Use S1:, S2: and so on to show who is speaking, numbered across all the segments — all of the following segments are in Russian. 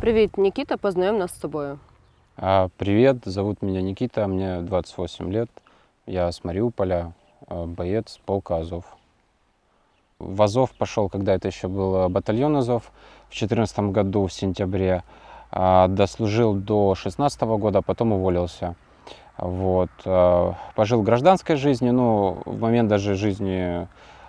S1: Привет, Никита, познаем нас с собой.
S2: А, привет, зовут меня Никита, мне 28 лет. Я с Мариуполя, а, боец полка Азов. В Азов пошел, когда это еще был а, батальон Азов, в 2014 году, в сентябре. Дослужил до 2016 года, потом уволился. Вот. Пожил гражданской жизнью, но ну, в момент даже жизни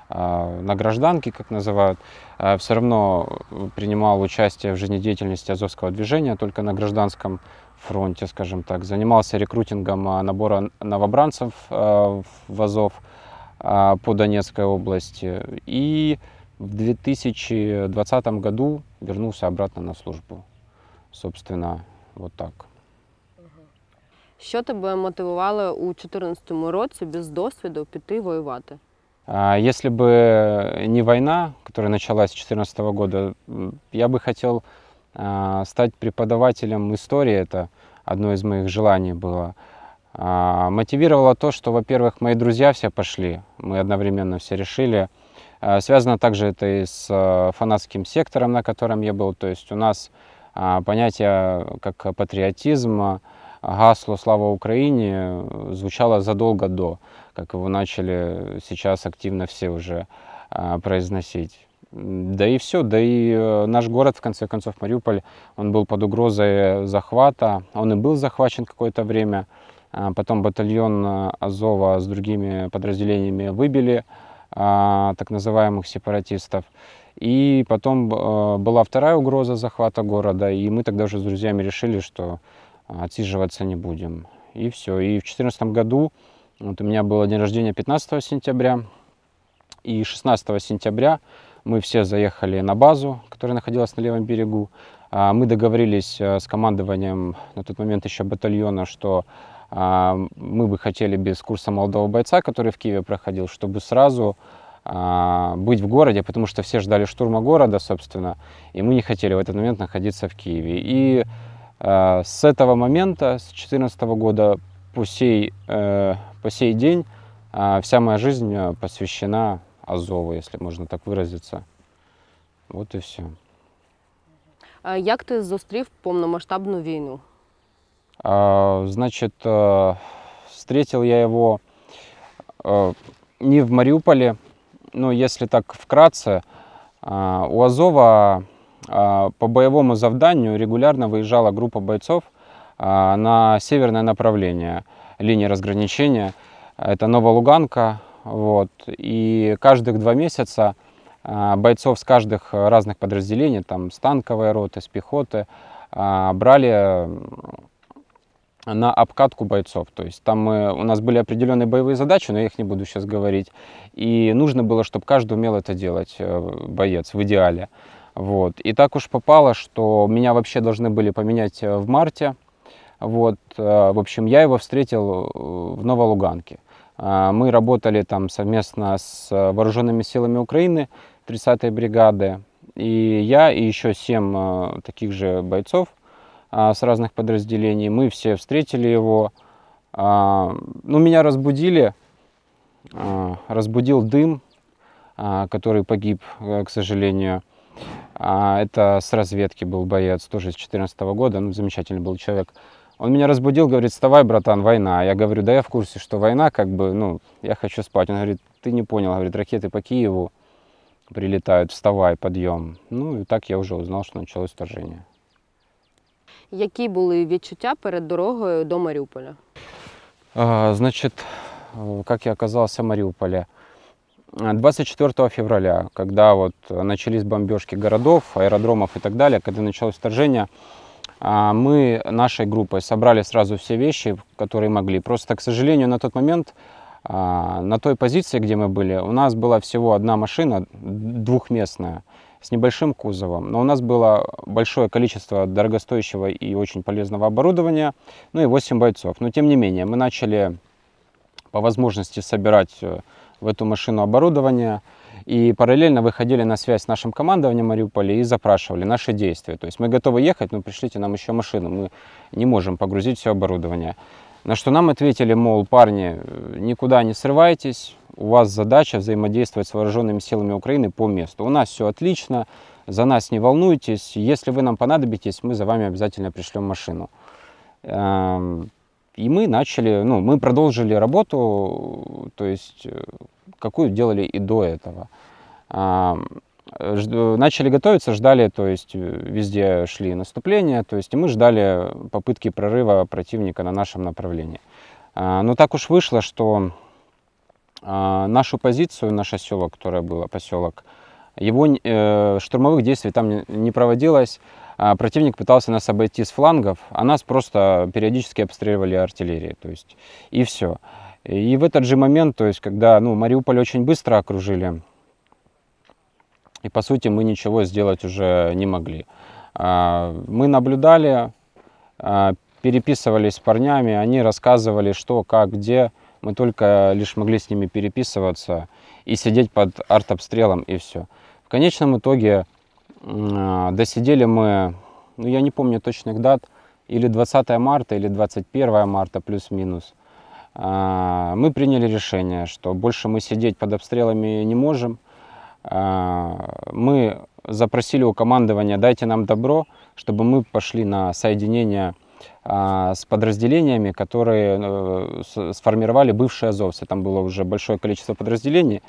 S2: а, на гражданке, как называют, а, все равно принимал участие в жизнедеятельности азовского движения, только на гражданском фронте, скажем так. Занимался рекрутингом а, набора новобранцев в Азов по Донецкой области. И в 2020 году вернулся обратно на службу. Собственно, вот так.
S1: Що тебе мотивувало у 2014 році без досвіду піти воювати?
S2: А если бы не война, которая началась с 2014 года, я бы хотел а, стать преподавателем истории, это одно из моих желаний было. А, мотивировало то, что, во-первых, мои друзья все пошли, мы одновременно все решили. Связано также это и с фанатским сектором, на котором я был, то есть у нас понятие как патриотизма гасло «Слава Украине» звучало задолго до, как его начали сейчас активно все уже а, произносить. Да и все, да и э, наш город, в конце концов, Мариуполь, он был под угрозой захвата, он и был захвачен какое-то время, а, потом батальон э, Азова с другими подразделениями выбили а, так называемых сепаратистов. И потом э, была вторая угроза захвата города, и мы тогда уже с друзьями решили, что отсиживаться не будем. И все. И в 2014 году, вот у меня было день рождения 15 сентября, и 16 сентября мы все заехали на базу, которая находилась на левом берегу. А, мы договорились э, с командованием на тот момент еще батальона, что а, мы бы хотели без курса молодого бойца, который в Киеве проходил, чтобы сразу а, быть в городе, потому что все ждали штурма города, собственно, и мы не хотели в этот момент находиться в Киеве. И Э, с этого момента, с 2014 года по сей, э, по сей день э, вся моя жизнь посвящена Азову, если можно так выразиться. Вот и все.
S1: А як ты зустрів повномасштабну війну?
S2: А, значит, встретил я его не в Мариуполе, но если так вкратце, у Азова а, по боевому заданию регулярно выезжала группа бойцов а, на северное направление линии разграничения. Это Новолуганка. Вот. И каждых два месяца а, бойцов с каждых разных подразделений, там с танковой роты, с пехоты, брали на обкатку бойцов. То есть там мы, у нас были определенные боевые задачи, но я их не буду сейчас говорить. И нужно было, чтобы каждый умел это делать, э, боец, в идеале. Вот. И так уж попало, что меня вообще должны были поменять э, в марте. Вот. Э, в общем, я его встретил э, в Новолуганке. А, мы работали там совместно с вооруженными силами Украины 30-й бригады. И я, и еще семь таких же бойцов а, с разных подразделений. Мы все встретили его. А, ну, меня разбудили, разбудил дым, который погиб, к сожалению. А, это с разведки был боец, тоже с 14 года, ну, замечательный был человек. Он меня разбудил, говорит, вставай, братан, война. Я говорю, да я в курсе, что война, как бы, ну, я хочу спать. Он говорит, ты не понял, говорит, ракеты по Киеву прилетают, вставай, подъем. Ну, и так я уже узнал, что началось вторжение.
S1: Какие были відчуття перед дорогой до Мариуполя?
S2: А, значит, как я оказался в Мариуполе? 24 а, февраля, когда вот начались бомбежки городов, аэродромов и так далее, когда началось вторжение, а, мы нашей группой собрали сразу все вещи, которые могли. Просто, к сожалению, на тот момент, а, на той позиции, где мы были, у нас была всего одна машина двухместная с небольшим кузовом, но у нас было большое количество дорогостоящего и очень полезного оборудования, ну и 8 бойцов. Но тем не менее, мы начали по возможности собирать э, в эту машину оборудование. И параллельно выходили на связь с нашим командованием Мариуполя и запрашивали наши действия. То есть мы готовы ехать, но пришлите нам еще машину, мы не можем погрузить все оборудование. На что нам ответили, мол, парни, э, никуда не срывайтесь, у вас задача взаимодействовать с вооруженными силами Украины по месту. У нас все отлично, за нас не волнуйтесь, если вы нам понадобитесь, мы за вами обязательно пришлем машину. Эм, и мы начали, ну, мы продолжили работу, то есть э, какую делали и до этого. А, начали готовиться, ждали, то есть э, везде шли наступления, то есть и мы ждали попытки прорыва противника на нашем направлении. А, но так уж вышло, что а, нашу позицию, наше село, которое было поселок, его э, штурмовых действий там не проводилось, а противник пытался нас обойти с флангов, а нас просто периодически обстреливали артиллерией, то есть, и все. И в этот же момент, то есть, когда, ну, Мариуполь очень быстро окружили, и, по сути, мы ничего сделать уже не могли. А, мы наблюдали, а, переписывались с парнями, они рассказывали, что, как, где. Мы только лишь могли с ними переписываться и сидеть под артобстрелом, и все. В конечном итоге Э, досидели мы, ну я не помню точных дат, или 20 марта, или 21 марта, плюс-минус. Э, мы приняли решение, что больше мы сидеть под обстрелами не можем. Э, мы запросили у командования, дайте нам добро, чтобы мы пошли на соединение с подразделениями, которые сформировали бывшие азовцы. Там было уже большое количество подразделений,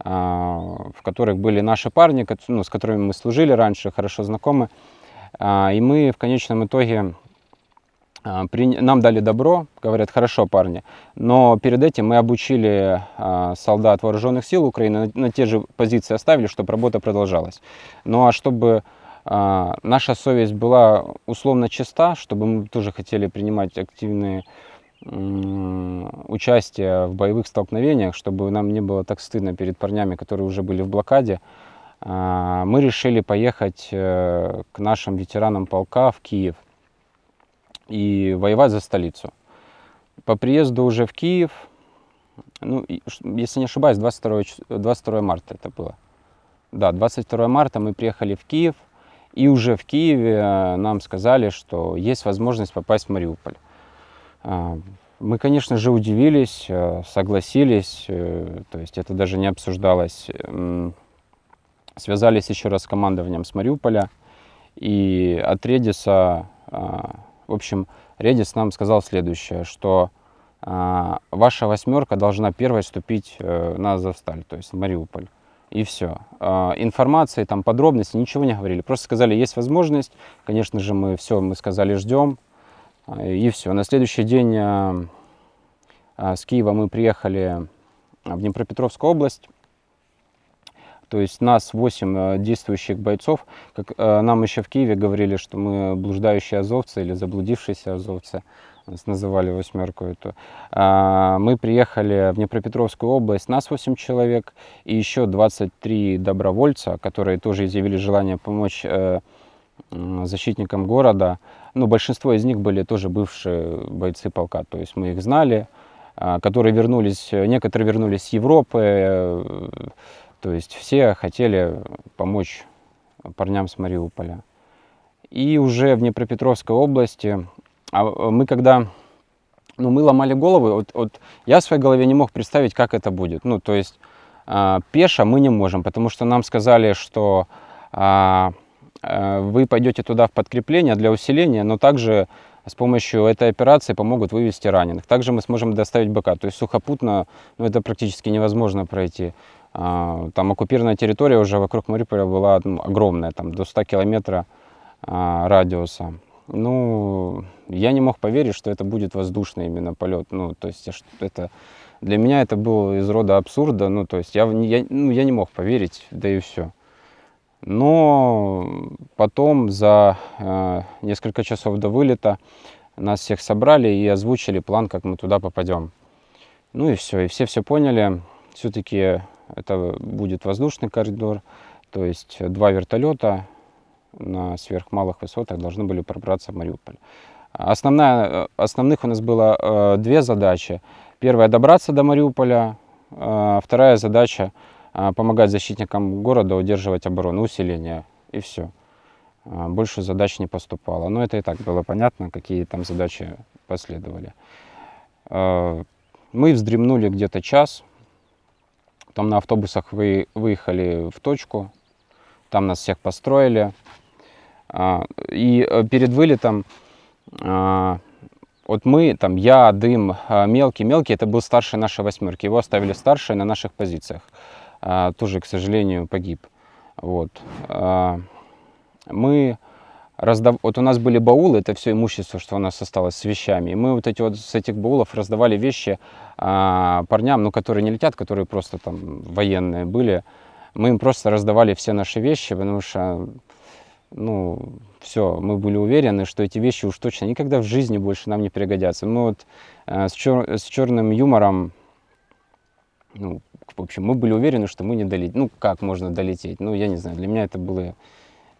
S2: а, в которых были наши парни, ну, с которыми мы служили раньше, хорошо знакомы. А, и мы в конечном итоге а, нам дали добро, говорят, хорошо, парни, но перед этим мы обучили солдат вооруженных сил Украины, на те же позиции оставили, чтобы работа продолжалась. Ну а чтобы наша совесть была условно чиста, чтобы мы тоже хотели принимать активные участие в боевых столкновениях, чтобы нам не было так стыдно перед парнями, которые уже были в блокаде, а, мы решили поехать э, к нашим ветеранам полка в Киев и воевать за столицу. По приезду уже в Киев, ну, если не ошибаюсь, 22, 22 марта это было. Да, 22 марта мы приехали в Киев, и уже в Киеве э, нам сказали, что есть возможность попасть в Мариуполь. А, мы, конечно же, удивились, э, согласились, э, то есть это даже не обсуждалось. Эм, связались еще раз с командованием с Мариуполя, и от Редиса, а, в общем, Редис нам сказал следующее, что а, ваша восьмерка должна первой ступить э, на Азовсталь, то есть в Мариуполь. И все. Информации, там подробности, ничего не говорили. Просто сказали, есть возможность. Конечно же, мы все, мы сказали, ждем. И все. На следующий день э, э, с Киева мы приехали в Днепропетровскую область. То есть нас 8 э, действующих бойцов. Как, нам еще в Киеве говорили, что мы блуждающие азовцы или заблудившиеся азовцы. Нас называли восьмерку эту. Мы приехали в Днепропетровскую область, нас 8 человек и еще 23 добровольца, которые тоже изъявили желание помочь защитникам города ну, большинство из них были тоже бывшие бойцы полка, то есть мы их знали, а, которые вернулись, э, некоторые вернулись с Европы, э, то есть все хотели помочь парням с Мариуполя. И уже в Днепропетровской области, а э, мы когда, ну, мы ломали головы, вот, вот я в своей голове не мог представить, как это будет. Ну, то есть э, пеша мы не можем, потому что нам сказали, что э, Э, вы пойдете туда в подкрепление для усиления, но также с помощью этой операции помогут вывести раненых. Также мы сможем доставить БК. То есть сухопутно ну, это практически невозможно пройти. А, там оккупированная территория уже вокруг Мариуполя была ну, огромная, там до 100 километра а, радиуса. Ну, я не мог поверить, что это будет воздушный именно полет. Ну, то есть это для меня это было из рода абсурда. Ну, то есть я, я, ну, я не мог поверить, да и все. Но потом за э, несколько часов до вылета нас всех собрали и озвучили план, как мы туда попадем. Ну и все, и все все поняли. Все-таки это будет воздушный коридор, то есть два вертолета на сверхмалых высотах должны были пробраться в Мариуполь. Основная, э, основных у нас было э, две задачи. Первая – добраться до Мариуполя. Э, вторая задача а, помогать защитникам города удерживать оборону, усиление и все. А, больше задач не поступало. Но это и так было понятно, какие там задачи последовали. А, мы вздремнули где-то час. Там на автобусах вы, выехали в точку. Там нас всех построили. И э, перед вылетом вот мы, там, я, Дым, Мелкий. Мелкий это был старший нашей восьмерки. Его оставили старший на наших позициях. А, тоже, к сожалению, погиб. Вот. А, мы раздав... Вот у нас были баулы, это все имущество, что у нас осталось с вещами. И мы вот эти вот с этих баулов раздавали вещи а, парням, ну, которые не летят, которые просто там военные были. Мы им просто раздавали все наши вещи, потому что, ну, все, мы были уверены, что эти вещи уж точно никогда в жизни больше нам не пригодятся. Мы вот э, с, чер... с черным юмором, ну, в общем, мы были уверены, что мы не долетим. Ну, как можно долететь? Ну, я не знаю, для меня это было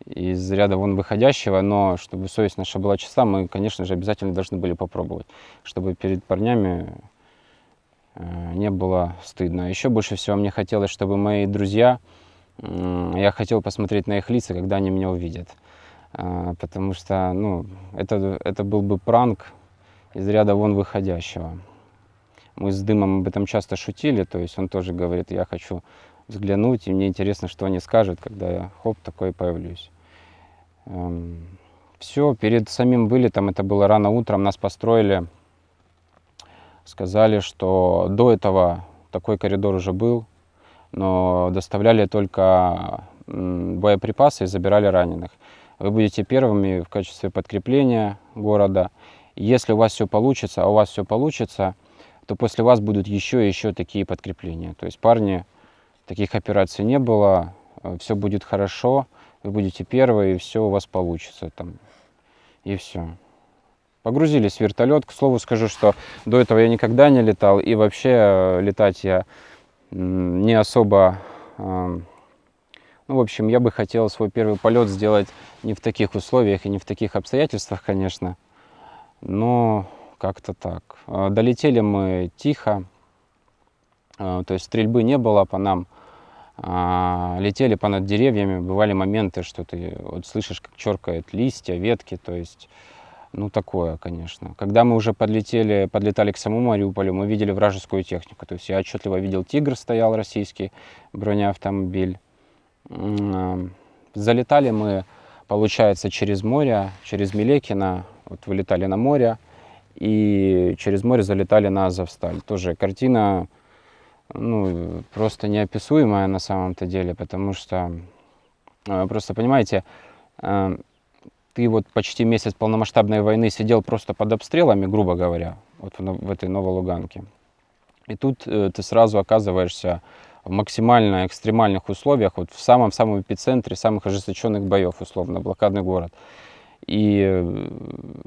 S2: из ряда вон выходящего, но чтобы совесть наша была чиста, мы, конечно же, обязательно должны были попробовать, чтобы перед парнями э, не было стыдно. Еще больше всего мне хотелось, чтобы мои друзья, я хотел посмотреть на их лица, когда они меня увидят. Э, потому что, ну, это, это был бы пранк из ряда вон выходящего. Мы с Дымом об этом часто шутили, то есть он тоже говорит, я хочу взглянуть, и мне интересно, что они скажут, когда я, хоп, такой появлюсь. Эм, все, перед самим вылетом, это было рано утром, нас построили, сказали, что до этого такой коридор уже был, но доставляли только боеприпасы и забирали раненых. Вы будете первыми в качестве подкрепления города. Если у вас все получится, а у вас все получится – то после вас будут еще и еще такие подкрепления. То есть, парни, таких операций не было, э, все будет хорошо, вы будете первые, и все у вас получится. Там, и все. Погрузились в вертолет. К слову скажу, что до этого я никогда не летал, и вообще э, летать я не особо... Эм, ну, в общем, я бы хотел свой первый полет сделать не в таких условиях и не в таких обстоятельствах, конечно, но как-то так. А, долетели мы тихо, а, то есть стрельбы не было по нам. А, летели по над деревьями, бывали моменты, что ты вот слышишь, как черкает листья, ветки, то есть, ну, такое, конечно. Когда мы уже подлетели, подлетали к самому Мариуполю, мы видели вражескую технику, то есть я отчетливо видел «Тигр» стоял российский, бронеавтомобиль. Залетали мы, получается, через море, через Милекино, вот вылетали на море, и через море залетали на Азовсталь. Тоже картина ну, просто неописуемая на самом-то деле, потому что, э, просто понимаете, э, ты вот почти месяц полномасштабной войны сидел просто под обстрелами, грубо говоря, вот в, в этой Новолуганке. И тут э, ты сразу оказываешься в максимально экстремальных условиях, вот в самом-самом эпицентре самых ожесточенных боев, условно, блокадный город. И э,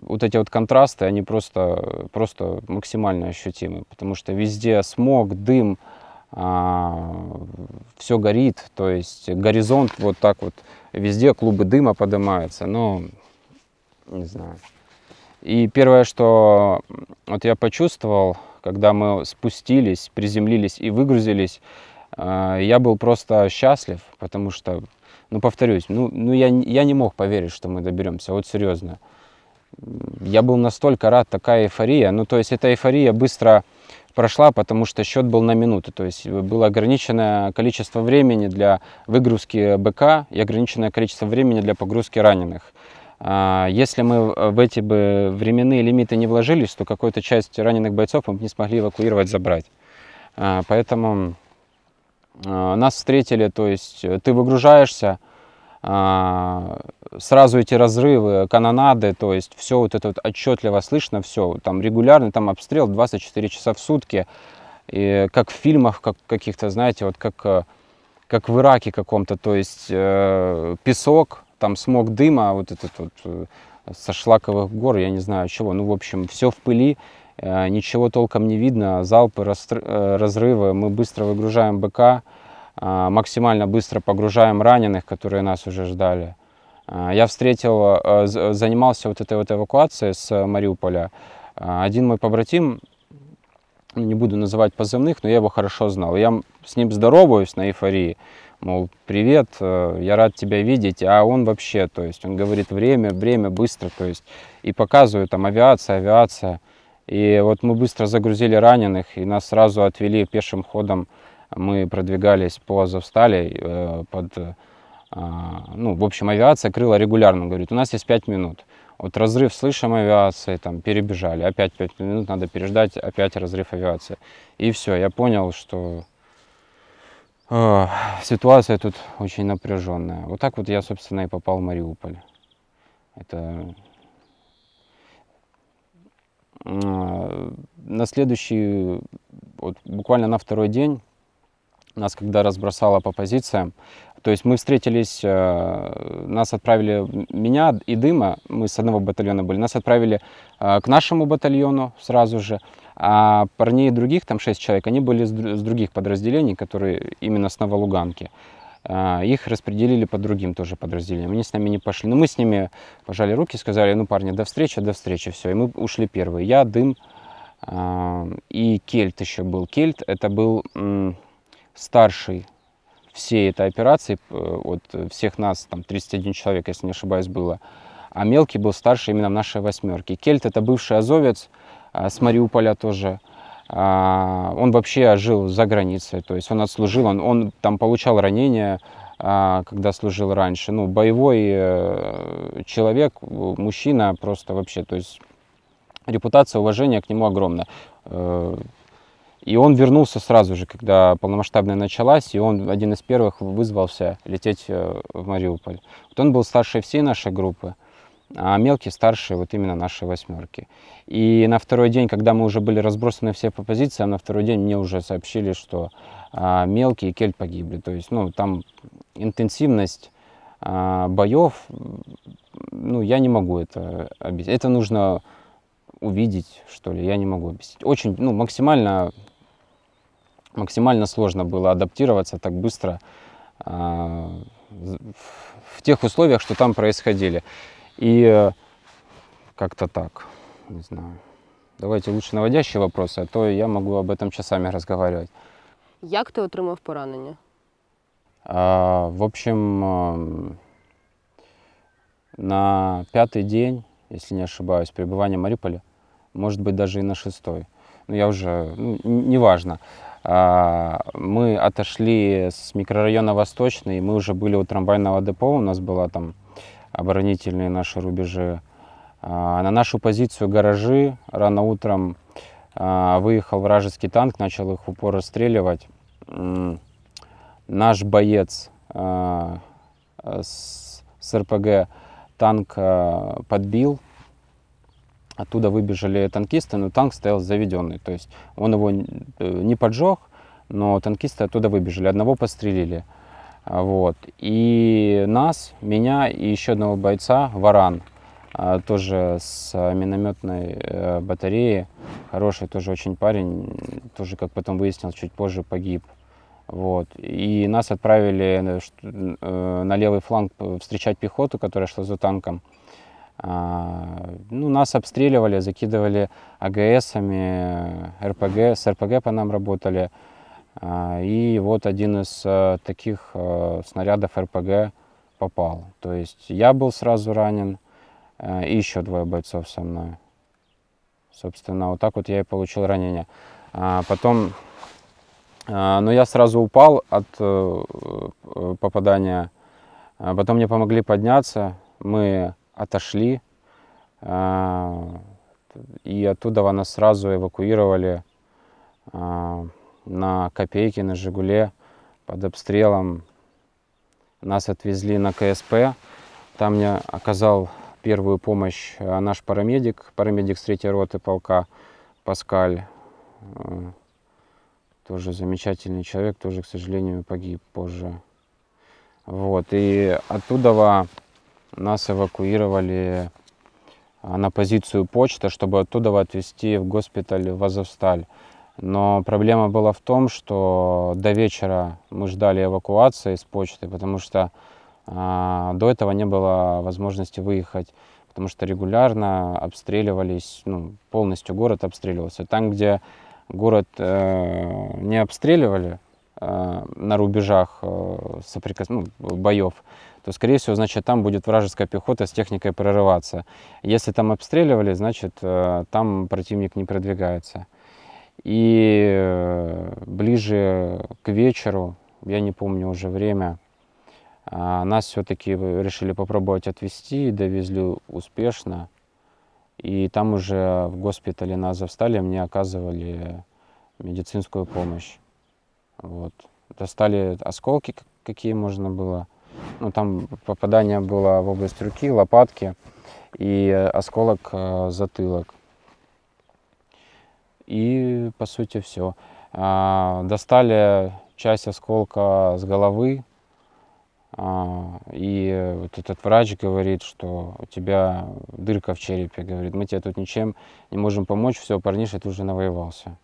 S2: вот эти вот контрасты, они просто, просто максимально ощутимы, потому что везде смог, дым, а, все горит, то есть горизонт вот так вот, везде клубы дыма поднимаются, но не знаю. И первое, что вот я почувствовал, когда мы спустились, приземлились и выгрузились, э, я был просто счастлив, потому что ну повторюсь, ну, ну я, я не мог поверить, что мы доберемся, вот серьезно. Я был настолько рад, такая эйфория. Ну, то есть эта эйфория быстро прошла, потому что счет был на минуту, То есть было ограниченное количество времени для выгрузки БК и ограниченное количество времени для погрузки раненых. А, если мы в эти бы временные лимиты не вложились, то какую-то часть раненых бойцов мы бы не смогли эвакуировать, забрать. А, поэтому а, нас встретили, то есть э, ты выгружаешься, а, сразу эти разрывы, канонады, то есть все вот это вот отчетливо слышно, все там регулярный там обстрел 24 часа в сутки, и как в фильмах как каких-то, знаете, вот как, э, как в Ираке каком-то, то есть э, песок, там смог дыма, вот этот вот э, со шлаковых гор, я не знаю чего, ну в общем все в пыли, Э, ничего толком не видно, залпы, э, разрывы, мы быстро выгружаем БК, э, максимально быстро погружаем раненых, которые нас уже ждали. Я встретил, занимался вот этой вот эвакуацией с Мариуполя. Один мой побратим, не буду называть позывных, но я его хорошо знал. Я с ним здороваюсь на эйфории, мол, привет, я рад тебя видеть, а он вообще, то есть, он говорит время, время, быстро, то есть, и показывает там авиация, авиация. И вот мы быстро загрузили раненых, и нас сразу отвели пешим ходом. Мы продвигались по Азовстали, э, под, э, а, ну, в общем, авиация крыла регулярно, говорит, у нас есть 5 минут. Вот разрыв слышим авиации, там, перебежали, опять 5 минут надо переждать, опять разрыв авиации. И все, я понял, что э, ситуация тут очень напряженная. Вот так вот я, собственно, и попал в Мариуполь. Это а, на следующий, вот буквально на второй день, нас когда разбросало по позициям, то есть мы встретились, э, нас отправили, меня и Дыма, мы с одного батальона были, нас отправили э, к нашему батальону сразу же, а парней других, там шесть человек, они были с других подразделений, которые именно с Новолуганки. А, их распределили по другим тоже подразделениям. Они с нами не пошли. Но мы с ними пожали руки, сказали, ну, парни, до встречи, до встречи, все. И мы ушли первые. Я, Дым а, и Кельт еще был. Кельт это был старший всей этой операции, вот всех нас, там 31 человек, если не ошибаюсь, было. А Мелкий был старше именно в нашей восьмерке. Кельт это бывший азовец а, с Мариуполя тоже. А, он вообще жил за границей, то есть он отслужил, он, он там получал ранения, а, когда служил раньше. Ну, боевой э, человек, мужчина просто вообще, то есть репутация, уважение к нему огромно. Э, и он вернулся сразу же, когда полномасштабная началась, и он один из первых вызвался лететь э, в Мариуполь. Вот он был старше всей нашей группы а мелкие старшие вот именно наши восьмерки. И на второй день, когда мы уже были разбросаны все по позициям, на второй день мне уже сообщили, что а, мелкие кельт погибли. То есть, ну, там интенсивность а, боев, ну, я не могу это объяснить. Это нужно увидеть, что ли, я не могу объяснить. Очень, ну, максимально, максимально сложно было адаптироваться так быстро а, в, в тех условиях, что там происходили. И э, как-то так, не знаю. Давайте лучше наводящие вопросы, а то я могу об этом часами разговаривать.
S1: Як ты отримав поранення?
S2: А, в общем, на пятый день, если не ошибаюсь, пребывания в Мариуполе, может быть, даже и на шестой, ну я уже, ну, неважно, а, мы отошли с микрорайона Восточный, мы уже были у трамвайного депо, у нас была там оборонительные наши рубежи. А, на нашу позицию гаражи рано утром а, выехал вражеский танк, начал их в упор расстреливать. Наш боец а, с РПГ танк подбил, оттуда выбежали танкисты, но танк стоял заведенный, то есть он его э, не поджег, но танкисты оттуда выбежали, одного пострелили – а, вот. И нас, меня и еще одного бойца, Варан, а, тоже с а, минометной э, батареи. Хороший тоже очень парень, тоже, как потом выяснил, чуть позже погиб. Вот. И нас отправили э, э, на левый фланг встречать пехоту, которая шла за танком. Ну, нас обстреливали, закидывали АГСами, РПГ, с РПГ по нам работали. А, и вот один из э, таких э, снарядов РПГ попал. То есть я был сразу ранен, э, и еще двое бойцов со мной. Собственно, вот так вот я и получил ранение. А, потом, но ну, я сразу упал от попадания. А потом мне помогли подняться, мы отошли, и оттуда нас сразу эвакуировали на «Копейке», на «Жигуле» под обстрелом. Нас отвезли на КСП. Там мне оказал первую помощь э, наш парамедик, парамедик с третьей роты полка Паскаль. Э, тоже замечательный человек, тоже, к сожалению, погиб позже. Вот, и оттуда нас эвакуировали э, на позицию почта, чтобы оттуда отвезти в госпиталь в Азовсталь. Но проблема была в том, что до вечера мы ждали эвакуации с почты, потому что а, до этого не было возможности выехать, потому что регулярно обстреливались, ну, полностью город обстреливался. Там, где город э, не обстреливали э, на рубежах э, соприкос... ну, боев, то, скорее всего, значит, там будет вражеская пехота с техникой прорываться. Если там обстреливали, значит, э, там противник не продвигается. И э, ближе к вечеру, я не помню уже время, а, нас все-таки решили попробовать отвезти, и довезли успешно. И там уже в госпитале нас Азовстале мне оказывали медицинскую помощь. Вот. Достали осколки, какие можно было. Ну, там попадание было в область руки, лопатки и э, осколок э, затылок. И, по сути, все. А, достали часть осколка с головы, а, и вот этот врач говорит, что у тебя дырка в черепе, говорит, мы тебе тут ничем не можем помочь, все, парниша, ты уже навоевался.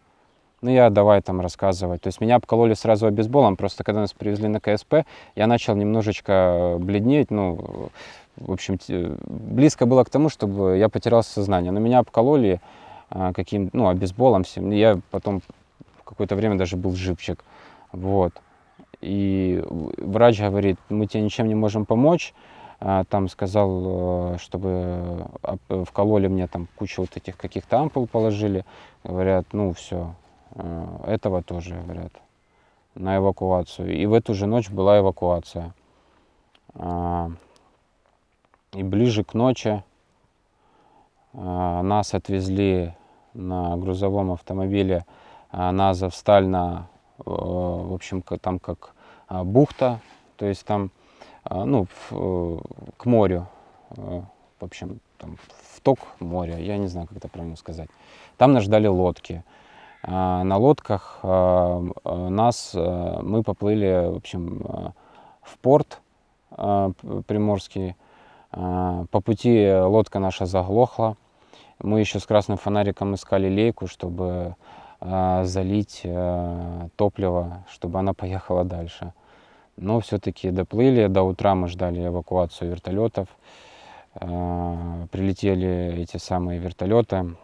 S2: Ну, я давай там рассказывать. То есть меня обкололи сразу обезболом, просто когда нас привезли на КСП, я начал немножечко бледнеть, ну, в общем, близко было к тому, чтобы я потерял сознание. Но меня обкололи, а, каким, ну, обезболом а всем. Я потом какое-то время даже был живчик, вот. И врач говорит, мы тебе ничем не можем помочь, а, там сказал, э, чтобы вкололи мне там кучу вот этих каких-то ампул положили. Говорят, ну все, э, этого тоже, говорят, на эвакуацию. И в эту же ночь была эвакуация. И ближе к ночи нас отвезли на грузовом автомобиле а, на Азовстально, э, в общем, там как а, бухта, то есть там, а, ну, э, к морю, э, в общем, там, в ток моря, я не знаю, как это правильно сказать. Там нас ждали лодки. На лодках нас, мы поплыли, в общем, в порт приморский. По пути лодка наша заглохла, мы еще с красным фонариком искали лейку, чтобы э, залить э, топливо, чтобы она поехала дальше. Но все-таки доплыли, до утра мы ждали эвакуацию вертолетов. Э, прилетели эти самые вертолеты.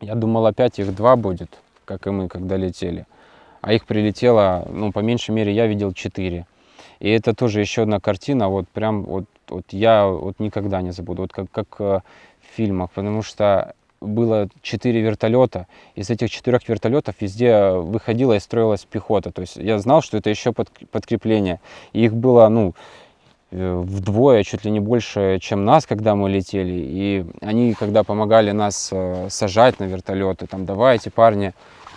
S2: Я думал, опять их два будет, как и мы, когда летели. А их прилетело, ну, по меньшей мере, я видел четыре. И это тоже еще одна картина, вот прям вот, вот я вот никогда не забуду. Вот как, как э, фильмах, потому что было четыре вертолета. Из этих четырех вертолетов везде выходила и строилась пехота. То есть я знал, что это еще под, подкрепление. И их было, ну, э, вдвое, чуть ли не больше, чем нас, когда мы летели. И они, когда помогали нас э, сажать на вертолеты, там, давайте, парни,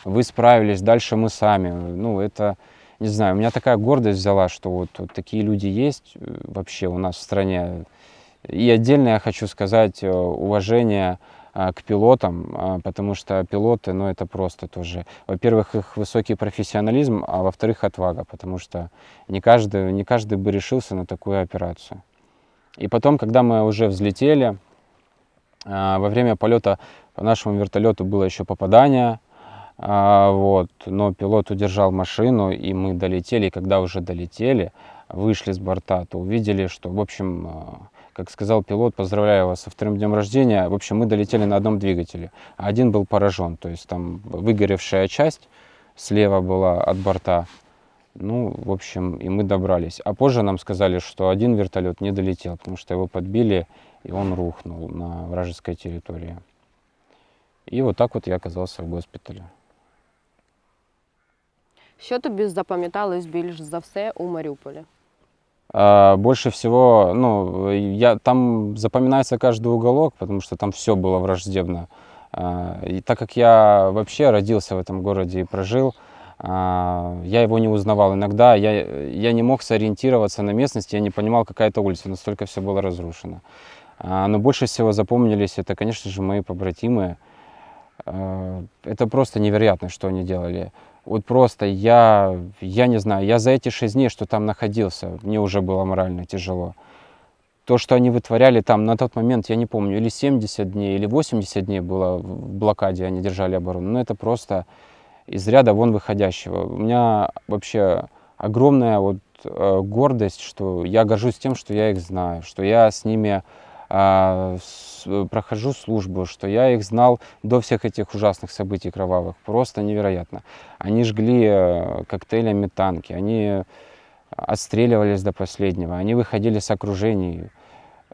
S2: вы справились, дальше мы сами. Ну, это, не знаю, у меня такая гордость взяла, что вот, вот такие люди есть э, вообще у нас в стране. И отдельно я хочу сказать э, уважение э, к пилотам, э, потому что пилоты, ну, это просто тоже, во-первых, их высокий профессионализм, а во-вторых, отвага, потому что не каждый, не каждый бы решился на такую операцию. И потом, когда мы уже взлетели, во время полета по нашему вертолету было еще попадание, вот, но пилот удержал машину, и мы долетели, и когда уже долетели, вышли с борта, то увидели, что, в общем, как сказал пилот, поздравляю вас со вторым днем рождения. В общем, мы долетели на одном двигателе. А один был поражен, то есть там выгоревшая часть слева была от борта. Ну, в общем, и мы добрались. А позже нам сказали, что один вертолет не долетел, потому что его подбили, и он рухнул на вражеской территории. И вот так вот я оказался в госпитале.
S1: Що тобі запам'яталось більш за все у Маріуполі?
S2: А, больше всего, ну, я, там запоминается каждый уголок, потому что там все было враждебно. А, и так как я вообще родился в этом городе и прожил, а, я его не узнавал. Иногда я, я не мог сориентироваться на местности, я не понимал, какая это улица, настолько все было разрушено. Но больше всего запомнились это, конечно же, мои побратимы. Это просто невероятно, что они делали вот просто я, я не знаю, я за эти шесть дней, что там находился, мне уже было морально тяжело. То, что они вытворяли там на тот момент, я не помню, или 70 дней, или 80 дней было в блокаде, они держали оборону. Но это просто из ряда вон выходящего. У меня вообще огромная вот э, гордость, что я горжусь тем, что я их знаю, что я с ними а, э, прохожу службу, что я их знал до всех этих ужасных событий кровавых. Просто невероятно. Они жгли э, коктейлями танки, они отстреливались до последнего, они выходили с окружений.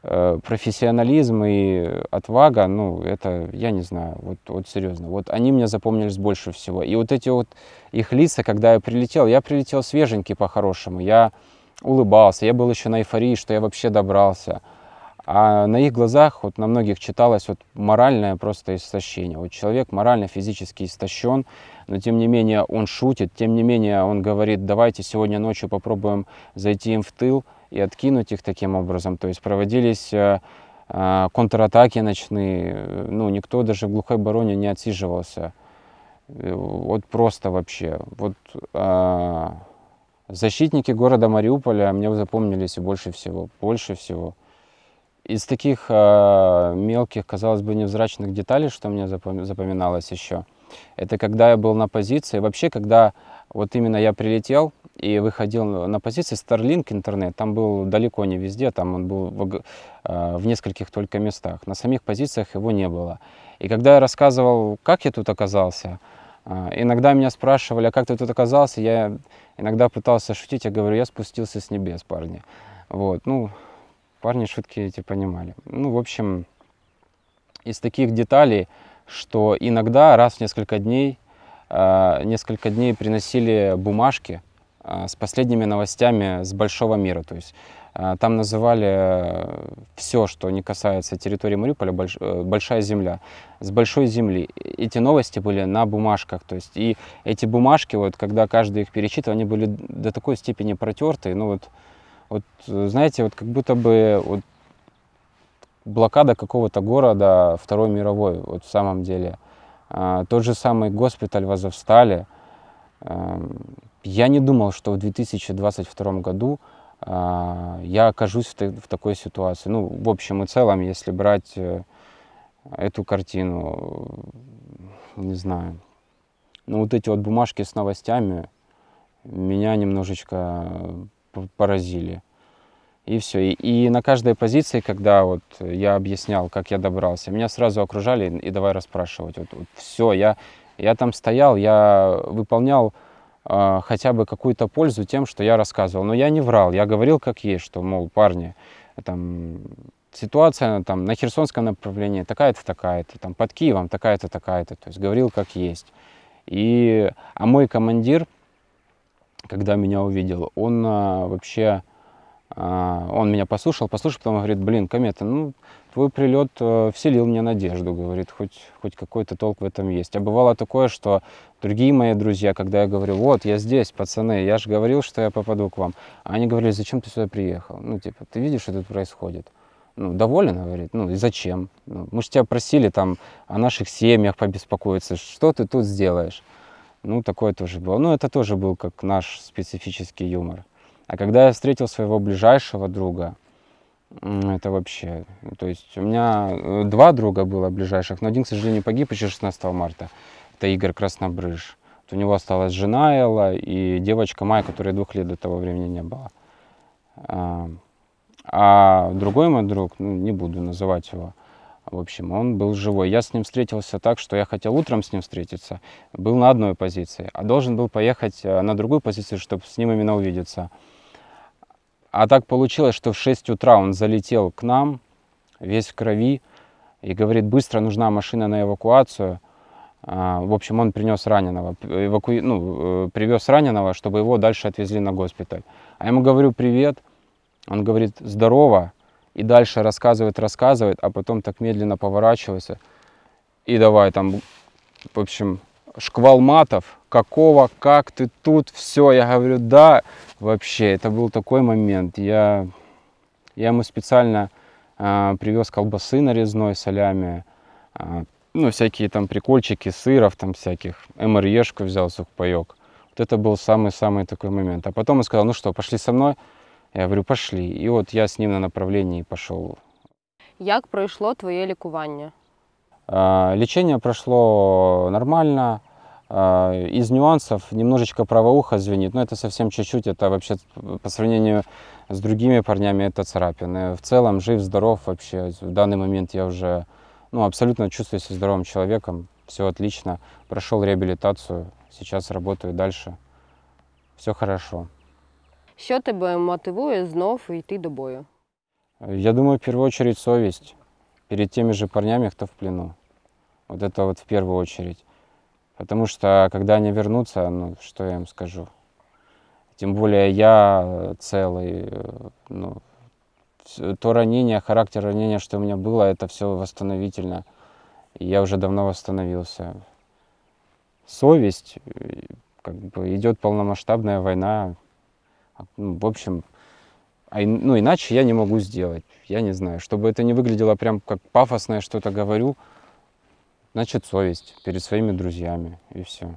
S2: Э, профессионализм и отвага, ну, это, я не знаю, вот, вот серьезно. Вот они мне запомнились больше всего. И вот эти вот их лица, когда я прилетел, я прилетел свеженький по-хорошему, я улыбался, я был еще на эйфории, что я вообще добрался – а на их глазах вот на многих читалось вот моральное просто истощение. Вот человек морально, физически истощен, но тем не менее он шутит, тем не менее он говорит, давайте сегодня ночью попробуем зайти им в тыл и откинуть их таким образом. То есть проводились э, э, контратаки ночные, ну никто даже в глухой бароне не отсиживался. Э, вот просто вообще. Вот защитники города Мариуполя мне запомнились больше всего, больше всего. Из таких э, мелких, казалось бы, невзрачных деталей, что мне запоминалось еще, это когда я был на позиции, вообще, когда вот именно я прилетел и выходил на позиции Starlink интернет, там был далеко не везде, там он был в, э, в нескольких только местах, на самих позициях его не было. И когда я рассказывал, как я тут оказался, э, иногда меня спрашивали, а как ты тут оказался, я иногда пытался шутить, я говорю, я спустился с небес, парни. Вот, ну, парни шутки эти понимали. Ну, в общем, из таких деталей, что иногда раз в несколько дней, э, несколько дней приносили бумажки э, с последними новостями с большого мира. То есть э, там называли все, что не касается территории Мариуполя, большая земля, с большой земли. Эти новости были на бумажках. То есть и эти бумажки, вот когда каждый их перечитывал, они были до такой степени протертые, ну вот вот, э, знаете, вот как будто бы вот блокада какого-то города Второй мировой, вот в самом деле. А, тот же самый госпиталь в Азовстале. А, я не думал, что в 2022 году а, я окажусь в, в такой ситуации. Ну, в общем и целом, если брать э, эту картину, э, не знаю. Но ну, вот эти вот бумажки с новостями меня немножечко поразили. И все. И, и на каждой позиции, когда вот я объяснял, как я добрался, меня сразу окружали и давай расспрашивать. Вот, вот все, я, я там стоял, я выполнял э, хотя бы какую-то пользу тем, что я рассказывал. Но я не врал, я говорил как есть, что, мол, парни, там, ситуация там, на Херсонском направлении такая-то, такая-то, там, под Киевом такая-то, такая-то. То есть говорил как есть. И, а мой командир, когда меня увидел, он а, вообще, а, он меня послушал, послушал, потом говорит, блин, комета, ну, твой прилет а, вселил мне надежду, говорит, хоть, хоть какой-то толк в этом есть. А бывало такое, что другие мои друзья, когда я говорю, вот, я здесь, пацаны, я же говорил, что я попаду к вам, они говорили, зачем ты сюда приехал? Ну, типа, ты видишь, что тут происходит? ну, доволен, говорит, ну и зачем? Ну, мы же тебя просили там о наших семьях побеспокоиться, что ты тут сделаешь? Ну, такое тоже было. Ну, это тоже был как наш специфический юмор. А когда я встретил своего ближайшего друга, это вообще... То есть у меня э, два друга было ближайших, но один, к сожалению, погиб еще 16 марта. Это Игорь Краснобрыж. Вот у него осталась жена Элла и девочка Майя, которой двух лет до того времени не было. Эм, а другой мой друг, ну, не буду называть его, в общем, он был живой. Я с ним встретился так, что я хотел утром с ним встретиться, был на одной позиции, а должен был поехать э, на другую позицию, чтобы с ним именно увидеться. А так получилось, что в 6 утра он залетел к нам, весь в крови, и говорит, быстро нужна машина на эвакуацию. А, в общем, он принес раненого, эваку... ну, э, привез раненого, чтобы его дальше отвезли на госпиталь. А я ему говорю, привет. Он говорит, здорово и дальше рассказывает, рассказывает, а потом так медленно поворачивается. И давай там, в общем, шквал матов. Какого, как ты тут, все. Я говорю, да, вообще, это был такой момент. Я, я ему специально э, а, привез колбасы нарезной, солями, э, а, ну, всякие там прикольчики, сыров там всяких, МРЕшку взял, сухпайок. Вот это был самый-самый такой момент. А потом он сказал, ну что, пошли со мной. Я говорю, пошли. И вот я с ним на направлении пошел.
S1: Как прошло твое лікування?
S2: А, лечение прошло нормально. А, из нюансов немножечко правое ухо звенит, но это совсем чуть-чуть, это вообще по сравнению с другими парнями это царапины. В целом жив, здоров вообще, в данный момент я уже ну, абсолютно чувствую себя здоровым человеком, все отлично, прошел реабилитацию, сейчас работаю дальше, все хорошо.
S1: Що тебе мотивує знов йти до бою?
S2: Я думаю, в первую очередь совесть перед теми же парнями, кто в плену. Вот это вот в первую очередь. Потому что, когда они вернутся, ну, что я им скажу? Тем более я целый. Ну, то ранение, характер ранения, что у меня было, это все восстановительно. И я уже давно восстановился. Совесть, э, как бы идет полномасштабная война, ну, в общем, а, ну, иначе я не могу сделать. Я не знаю. Чтобы это не выглядело прям как пафосное что-то говорю, значит, совесть перед своими друзьями, и все.